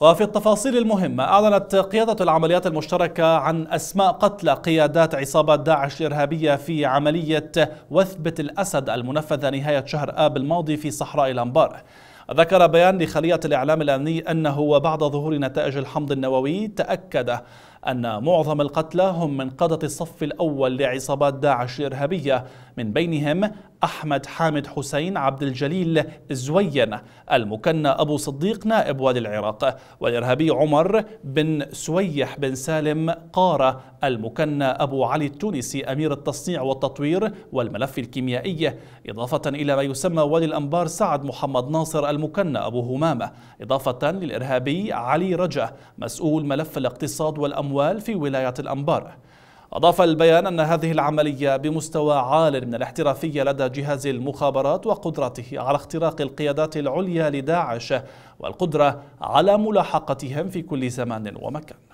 وفي التفاصيل المهمة أعلنت قيادة العمليات المشتركة عن أسماء قتلى قيادات عصابة داعش الإرهابية في عملية وثبة الأسد المنفذة نهاية شهر آب الماضي في صحراء الأنبار ذكر بيان لخلية الإعلام الأمني أنه بعد ظهور نتائج الحمض النووي تأكد أن معظم القتلى هم من قادة الصف الأول لعصابات داعش الإرهابية من بينهم أحمد حامد حسين عبد الجليل زوين المكنى أبو صديق نائب وادي العراق والإرهابي عمر بن سويح بن سالم قارة المكنى أبو علي التونسي أمير التصنيع والتطوير والملف الكيميائي إضافة إلى ما يسمى وادي الأنبار سعد محمد ناصر المكنى أبو همامة إضافة للإرهابي علي رجا مسؤول ملف الاقتصاد والأموال الأموال في ولاية الأنبار أضاف البيان أن هذه العملية بمستوى عال من الاحترافية لدى جهاز المخابرات وقدرته على اختراق القيادات العليا لداعش والقدرة على ملاحقتهم في كل زمان ومكان